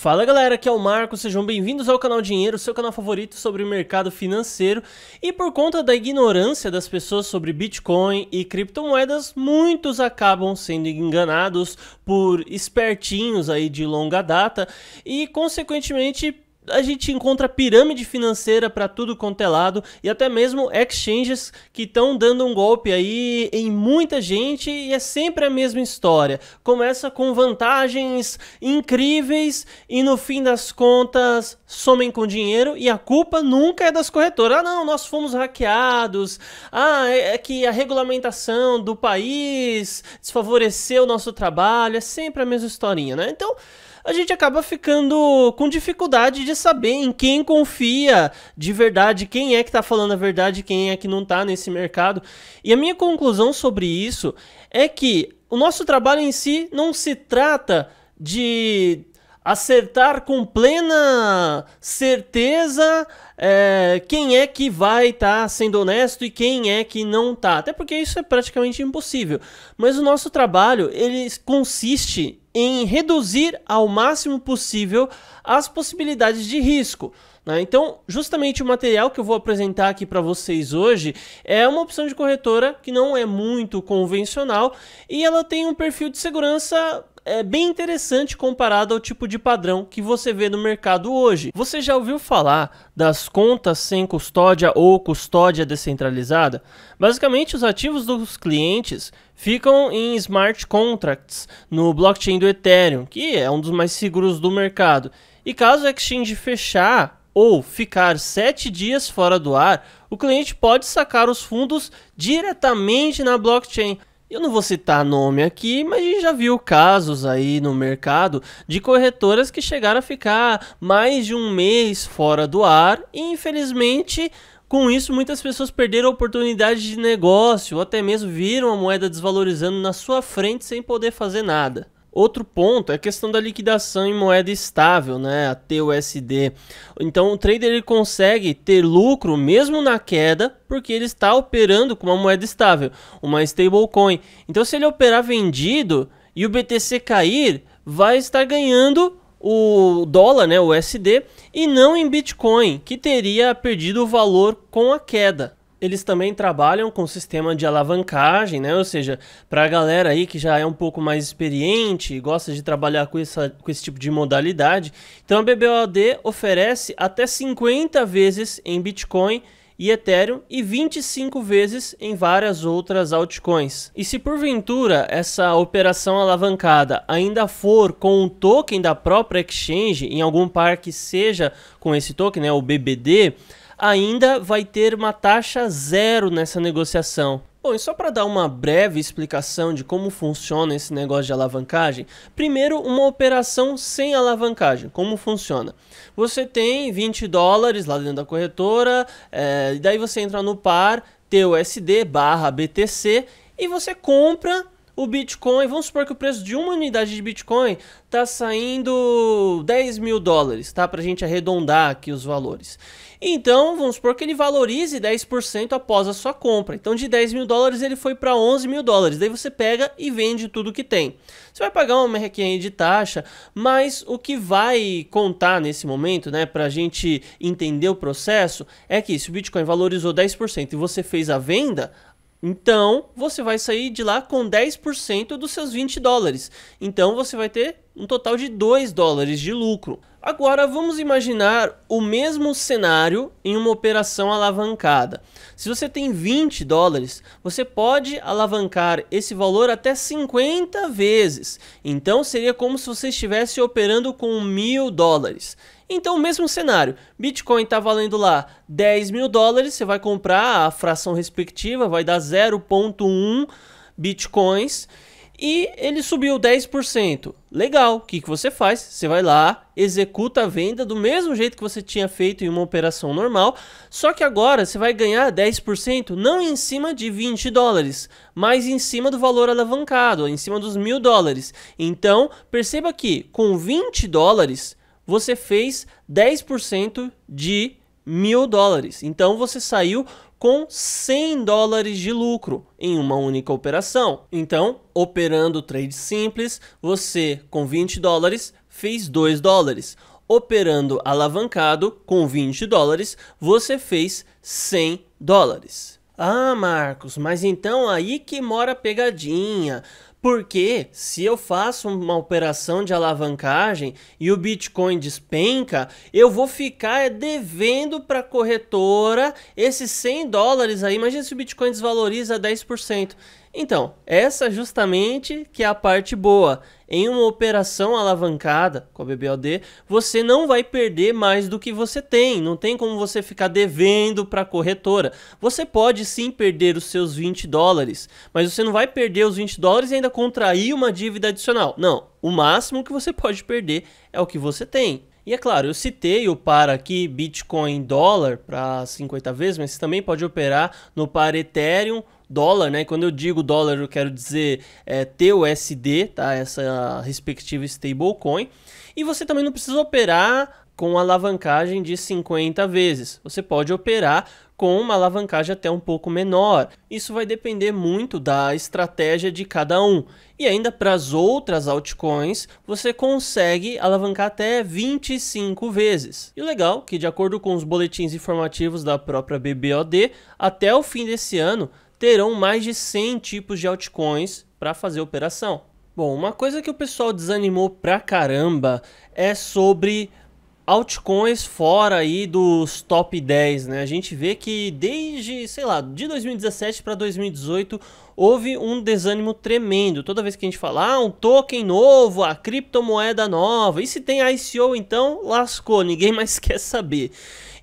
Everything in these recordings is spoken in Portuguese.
Fala galera, aqui é o Marco, sejam bem-vindos ao canal Dinheiro, seu canal favorito sobre o mercado financeiro. E por conta da ignorância das pessoas sobre Bitcoin e criptomoedas, muitos acabam sendo enganados por espertinhos aí de longa data e, consequentemente, a gente encontra pirâmide financeira para tudo quanto é lado e até mesmo exchanges que estão dando um golpe aí em muita gente e é sempre a mesma história. Começa com vantagens incríveis e no fim das contas somem com dinheiro e a culpa nunca é das corretoras. Ah, não, nós fomos hackeados. Ah, é, é que a regulamentação do país desfavoreceu o nosso trabalho. É sempre a mesma historinha, né? Então, a gente acaba ficando com dificuldade de saber em quem confia de verdade, quem é que está falando a verdade, quem é que não está nesse mercado. E a minha conclusão sobre isso é que o nosso trabalho em si não se trata de acertar com plena certeza é, quem é que vai estar tá sendo honesto e quem é que não tá. Até porque isso é praticamente impossível. Mas o nosso trabalho ele consiste em reduzir ao máximo possível as possibilidades de risco. Né? Então, justamente o material que eu vou apresentar aqui para vocês hoje é uma opção de corretora que não é muito convencional e ela tem um perfil de segurança é bem interessante comparado ao tipo de padrão que você vê no mercado hoje. Você já ouviu falar das contas sem custódia ou custódia descentralizada? Basicamente, os ativos dos clientes ficam em smart contracts no blockchain do Ethereum, que é um dos mais seguros do mercado. E caso o exchange fechar ou ficar sete dias fora do ar, o cliente pode sacar os fundos diretamente na blockchain. Eu não vou citar nome aqui, mas a gente já viu casos aí no mercado de corretoras que chegaram a ficar mais de um mês fora do ar e infelizmente com isso, muitas pessoas perderam oportunidades de negócio, ou até mesmo viram a moeda desvalorizando na sua frente sem poder fazer nada. Outro ponto é a questão da liquidação em moeda estável, né, a TUSD. Então o trader ele consegue ter lucro mesmo na queda, porque ele está operando com uma moeda estável, uma stablecoin. Então se ele operar vendido e o BTC cair, vai estar ganhando o dólar, né, o USD, e não em Bitcoin, que teria perdido o valor com a queda eles também trabalham com sistema de alavancagem, né? Ou seja, para a galera aí que já é um pouco mais experiente e gosta de trabalhar com, essa, com esse tipo de modalidade, então a BBOD oferece até 50 vezes em Bitcoin e Ethereum e 25 vezes em várias outras altcoins. E se porventura essa operação alavancada ainda for com um token da própria exchange em algum par que seja com esse token, né, o BBD, ainda vai ter uma taxa zero nessa negociação. Bom, e só para dar uma breve explicação de como funciona esse negócio de alavancagem, primeiro uma operação sem alavancagem, como funciona? Você tem 20 dólares lá dentro da corretora, é, daí você entra no par TUSD barra BTC e você compra o Bitcoin, vamos supor que o preço de uma unidade de Bitcoin está saindo 10 mil dólares, tá? a gente arredondar aqui os valores. Então, vamos supor que ele valorize 10% após a sua compra. Então, de 10 mil dólares ele foi para 11 mil dólares. Daí você pega e vende tudo que tem. Você vai pagar uma merrequinha de taxa, mas o que vai contar nesse momento, né, para a gente entender o processo, é que se o Bitcoin valorizou 10% e você fez a venda, então, você vai sair de lá com 10% dos seus 20 dólares. Então, você vai ter um total de 2 dólares de lucro. Agora vamos imaginar o mesmo cenário em uma operação alavancada. Se você tem 20 dólares, você pode alavancar esse valor até 50 vezes. Então seria como se você estivesse operando com mil dólares. Então, o mesmo cenário. Bitcoin está valendo lá 10 mil dólares, você vai comprar a fração respectiva, vai dar 0.1 bitcoins e ele subiu 10%. Legal, o que, que você faz? Você vai lá, executa a venda do mesmo jeito que você tinha feito em uma operação normal, só que agora você vai ganhar 10% não em cima de 20 dólares, mas em cima do valor alavancado, em cima dos mil dólares. Então, perceba que com 20 dólares você fez 10% de mil dólares. Então você saiu com 100 dólares de lucro em uma única operação. Então, operando trade simples, você com 20 dólares fez 2 dólares. Operando alavancado com 20 dólares, você fez 100 dólares. Ah, Marcos, mas então aí que mora a pegadinha. Porque se eu faço uma operação de alavancagem e o Bitcoin despenca, eu vou ficar devendo para a corretora esses 100 dólares aí. Imagina se o Bitcoin desvaloriza 10%. Então, essa justamente que é a parte boa. Em uma operação alavancada com a BBOD, você não vai perder mais do que você tem. Não tem como você ficar devendo para a corretora. Você pode sim perder os seus 20 dólares, mas você não vai perder os 20 dólares e ainda contrair uma dívida adicional. Não, o máximo que você pode perder é o que você tem. E é claro, eu citei o par aqui Bitcoin dólar para 50 vezes, mas você também pode operar no par Ethereum dólar, né? Quando eu digo dólar, eu quero dizer é, TUSD, tá? Essa respectiva stablecoin. E você também não precisa operar com alavancagem de 50 vezes. Você pode operar com uma alavancagem até um pouco menor. Isso vai depender muito da estratégia de cada um. E ainda para as outras altcoins, você consegue alavancar até 25 vezes. E o legal é que de acordo com os boletins informativos da própria BBOD, até o fim desse ano, terão mais de 100 tipos de altcoins para fazer operação. Bom, uma coisa que o pessoal desanimou pra caramba é sobre altcoins fora aí dos top 10, né? A gente vê que desde, sei lá, de 2017 para 2018 houve um desânimo tremendo. Toda vez que a gente fala, ah, um token novo, a criptomoeda nova, e se tem ICO então, lascou, ninguém mais quer saber.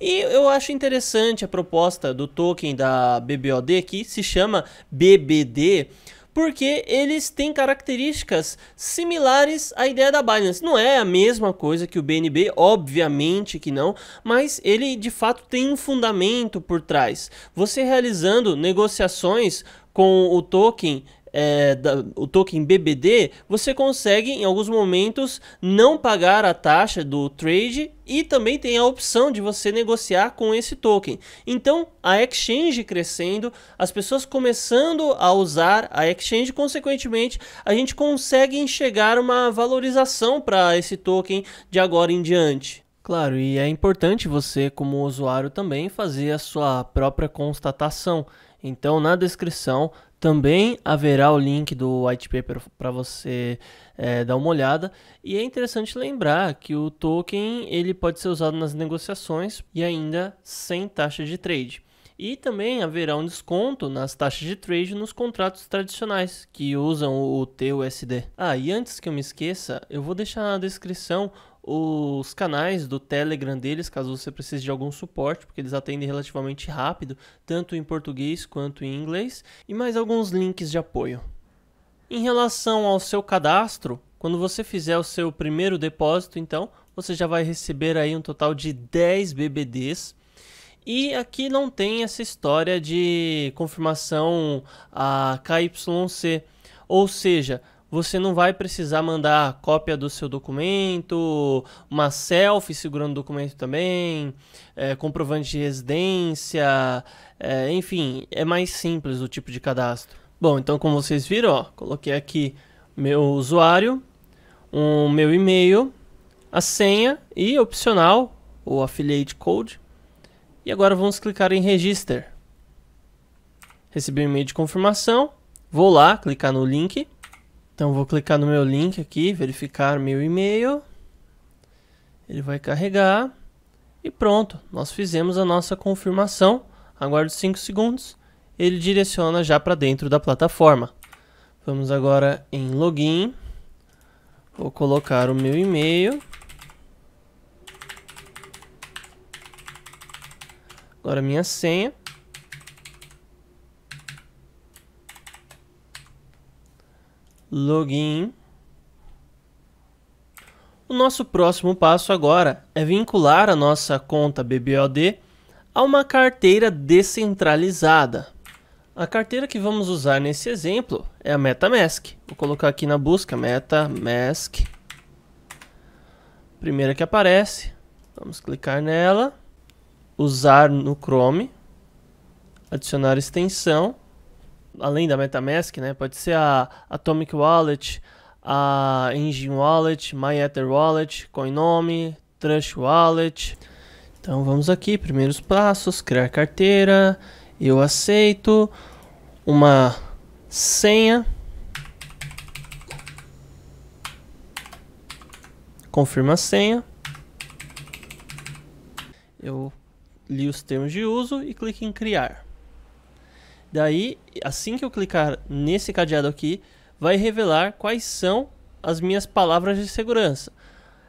E eu acho interessante a proposta do token da BBOD, que se chama BBD, porque eles têm características similares à ideia da Binance. Não é a mesma coisa que o BNB, obviamente que não, mas ele de fato tem um fundamento por trás. Você realizando negociações com o token é, da, o token BBD, você consegue em alguns momentos não pagar a taxa do trade e também tem a opção de você negociar com esse token. Então, a exchange crescendo, as pessoas começando a usar a exchange, consequentemente, a gente consegue enxergar uma valorização para esse token de agora em diante. Claro, e é importante você, como usuário, também fazer a sua própria constatação. Então, na descrição, também haverá o link do white paper para você é, dar uma olhada. E é interessante lembrar que o token ele pode ser usado nas negociações e ainda sem taxa de trade. E também haverá um desconto nas taxas de trade nos contratos tradicionais que usam o TUSD. Ah, e antes que eu me esqueça, eu vou deixar na descrição os canais do Telegram deles, caso você precise de algum suporte, porque eles atendem relativamente rápido, tanto em português quanto em inglês, e mais alguns links de apoio. Em relação ao seu cadastro, quando você fizer o seu primeiro depósito, então, você já vai receber aí um total de 10 BBDs e aqui não tem essa história de confirmação a KYC, ou seja, você não vai precisar mandar cópia do seu documento, uma selfie segurando o documento também, é, comprovante de residência, é, enfim, é mais simples o tipo de cadastro. Bom, então como vocês viram, ó, coloquei aqui meu usuário, o um, meu e-mail, a senha e opcional, o affiliate code, e agora vamos clicar em Register. Recebi um e-mail de confirmação. Vou lá, clicar no link. Então vou clicar no meu link aqui, verificar meu e-mail. Ele vai carregar. E pronto, nós fizemos a nossa confirmação. Aguardo 5 segundos. Ele direciona já para dentro da plataforma. Vamos agora em login. Vou colocar o meu e-mail. Agora minha senha. Login. O nosso próximo passo agora é vincular a nossa conta BBOD a uma carteira descentralizada. A carteira que vamos usar nesse exemplo é a MetaMask. Vou colocar aqui na busca MetaMask. Primeira que aparece. Vamos clicar nela usar no Chrome, adicionar extensão, além da MetaMask, né? Pode ser a Atomic Wallet, a Engine Wallet, MyEther Wallet, Coinome, Trust Wallet. Então vamos aqui, primeiros passos, criar carteira, eu aceito, uma senha, confirma a senha, eu li os termos de uso e clique em criar. Daí, assim que eu clicar nesse cadeado aqui, vai revelar quais são as minhas palavras de segurança.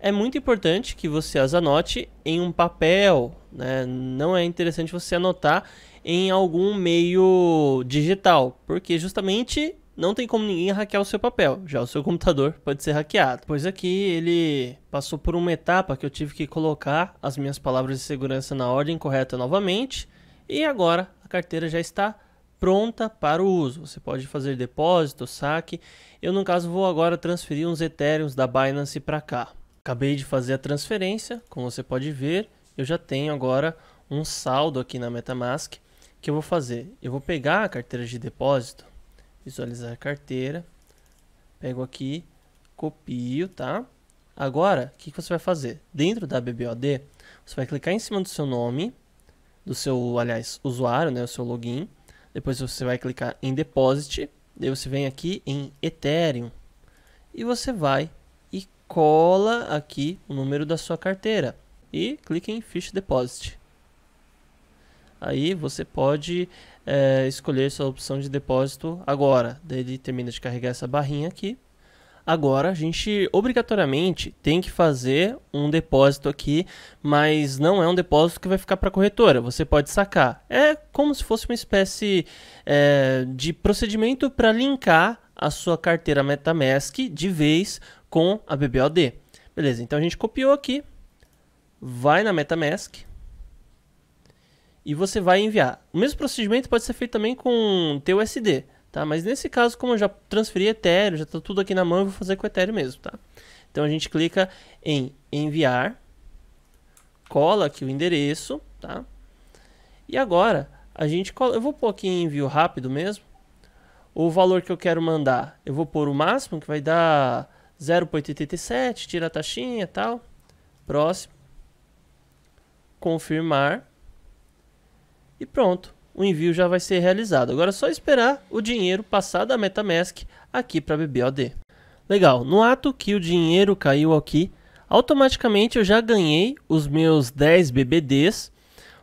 É muito importante que você as anote em um papel, né? não é interessante você anotar em algum meio digital, porque justamente não tem como ninguém hackear o seu papel, já o seu computador pode ser hackeado. Pois aqui ele passou por uma etapa que eu tive que colocar as minhas palavras de segurança na ordem correta novamente e agora a carteira já está pronta para o uso. Você pode fazer depósito, saque. Eu no caso vou agora transferir uns Ethereum da Binance para cá. Acabei de fazer a transferência, como você pode ver, eu já tenho agora um saldo aqui na MetaMask que eu vou fazer. Eu vou pegar a carteira de depósito visualizar a carteira. Pego aqui, copio, tá? Agora, o que, que você vai fazer? Dentro da BBOD, você vai clicar em cima do seu nome, do seu, aliás, usuário, né, o seu login. Depois você vai clicar em Deposit, daí você vem aqui em Ethereum e você vai e cola aqui o número da sua carteira e clique em Fish Deposit aí você pode é, escolher sua opção de depósito agora. Daí ele termina de carregar essa barrinha aqui. Agora a gente obrigatoriamente tem que fazer um depósito aqui, mas não é um depósito que vai ficar para a corretora. Você pode sacar. É como se fosse uma espécie é, de procedimento para linkar a sua carteira MetaMask de vez com a BBOD. Beleza, então a gente copiou aqui, vai na MetaMask, e você vai enviar. O mesmo procedimento pode ser feito também com TUSD, tá? Mas nesse caso, como eu já transferi Ethereum, já está tudo aqui na mão, eu vou fazer com Ethereum mesmo, tá? Então a gente clica em enviar, cola aqui o endereço, tá? E agora a gente cola, eu vou pôr aqui em envio rápido mesmo. O valor que eu quero mandar, eu vou pôr o máximo que vai dar 0.87, tira a taxinha e tal. Próximo. Confirmar e pronto, o envio já vai ser realizado. Agora é só esperar o dinheiro passar da MetaMask aqui para a BBOD. Legal, no ato que o dinheiro caiu aqui, automaticamente eu já ganhei os meus 10 BBDs.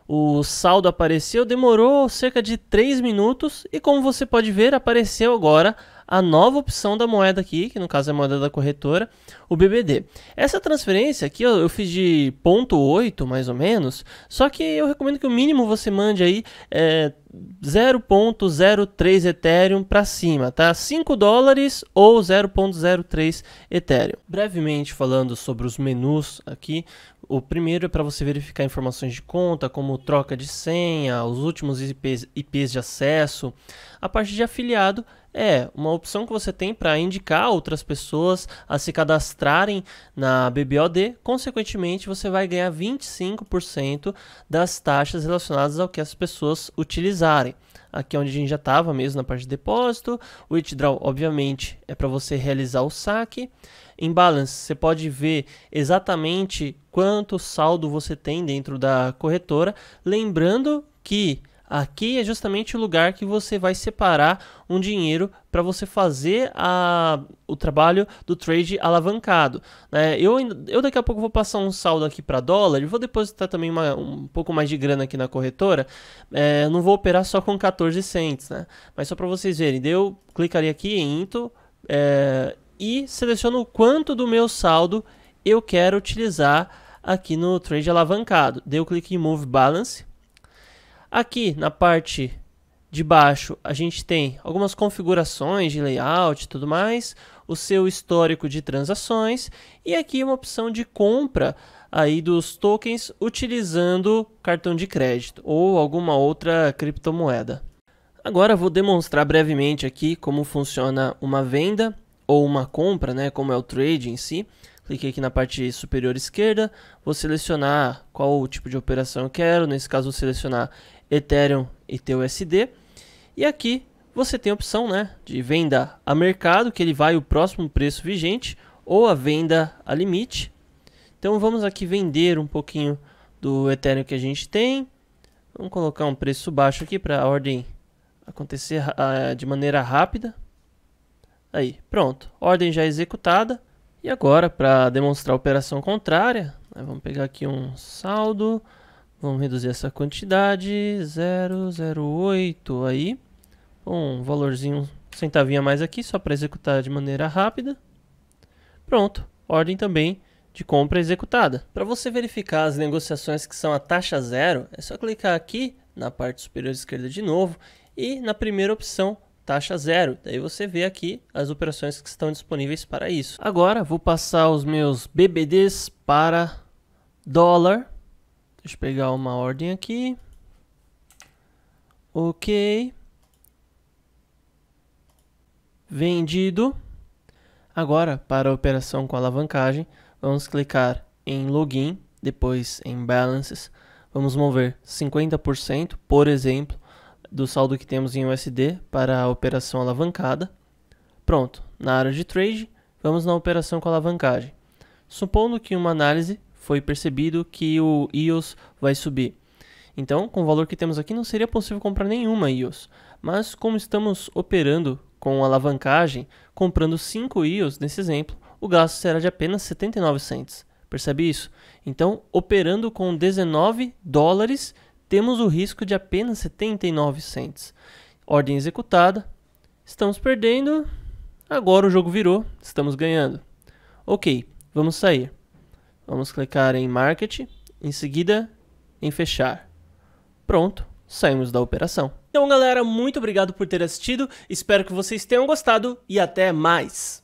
O saldo apareceu, demorou cerca de 3 minutos e como você pode ver, apareceu agora a nova opção da moeda aqui, que no caso é a moeda da corretora, o BBD. Essa transferência aqui eu, fiz de 0.8 mais ou menos, só que eu recomendo que o mínimo você mande aí é, 0.03 Ethereum para cima, tá? 5 dólares ou 0.03 Ethereum. Brevemente falando sobre os menus aqui, o primeiro é para você verificar informações de conta, como troca de senha, os últimos IPs, IPs de acesso. A parte de afiliado é uma opção que você tem para indicar outras pessoas a se cadastrarem na BBOD. Consequentemente, você vai ganhar 25% das taxas relacionadas ao que as pessoas utilizam realizarem. Aqui é onde a gente já estava mesmo na parte de depósito. O withdraw, obviamente, é para você realizar o saque. Em balance, você pode ver exatamente quanto saldo você tem dentro da corretora. Lembrando que Aqui é justamente o lugar que você vai separar um dinheiro para você fazer a, o trabalho do trade alavancado. Né? Eu, eu daqui a pouco vou passar um saldo aqui para dólar e vou depositar também uma, um pouco mais de grana aqui na corretora. É, não vou operar só com 14 cents, né? mas só para vocês verem. Eu clicaria aqui em Into é, e seleciono o quanto do meu saldo eu quero utilizar aqui no trade alavancado. Deu o clique em Move Balance Aqui na parte de baixo a gente tem algumas configurações de layout e tudo mais, o seu histórico de transações e aqui uma opção de compra aí dos tokens utilizando cartão de crédito ou alguma outra criptomoeda. Agora vou demonstrar brevemente aqui como funciona uma venda ou uma compra, né, como é o trade em si cliquei aqui na parte superior esquerda, vou selecionar qual o tipo de operação eu quero, nesse caso vou selecionar Ethereum e TUSD, e aqui você tem a opção né, de venda a mercado, que ele vai o próximo preço vigente, ou a venda a limite. Então vamos aqui vender um pouquinho do Ethereum que a gente tem. Vamos colocar um preço baixo aqui para a ordem acontecer uh, de maneira rápida. Aí, pronto. Ordem já executada. E agora, para demonstrar a operação contrária, né, vamos pegar aqui um saldo, vamos reduzir essa quantidade, 008 aí, um valorzinho, centavinho a mais aqui, só para executar de maneira rápida. Pronto, ordem também de compra executada. Para você verificar as negociações que são a taxa zero, é só clicar aqui na parte superior esquerda de novo e na primeira opção taxa zero. Daí você vê aqui as operações que estão disponíveis para isso. Agora vou passar os meus BBDs para dólar. Deixa eu pegar uma ordem aqui. Ok. Vendido. Agora, para a operação com alavancagem, vamos clicar em Login, depois em Balances. Vamos mover 50%, por exemplo, do saldo que temos em USD para a operação alavancada. Pronto, na área de trade, vamos na operação com alavancagem. Supondo que uma análise foi percebido que o EOS vai subir. Então, com o valor que temos aqui, não seria possível comprar nenhuma EOS. Mas como estamos operando com alavancagem, comprando 5 EOS nesse exemplo, o gasto será de apenas 79 cents. Percebe isso? Então, operando com 19 dólares temos o risco de apenas 79 cents. Ordem executada, estamos perdendo, agora o jogo virou, estamos ganhando. Ok, vamos sair. Vamos clicar em Market, em seguida em Fechar. Pronto, saímos da operação. Então galera, muito obrigado por ter assistido, espero que vocês tenham gostado e até mais!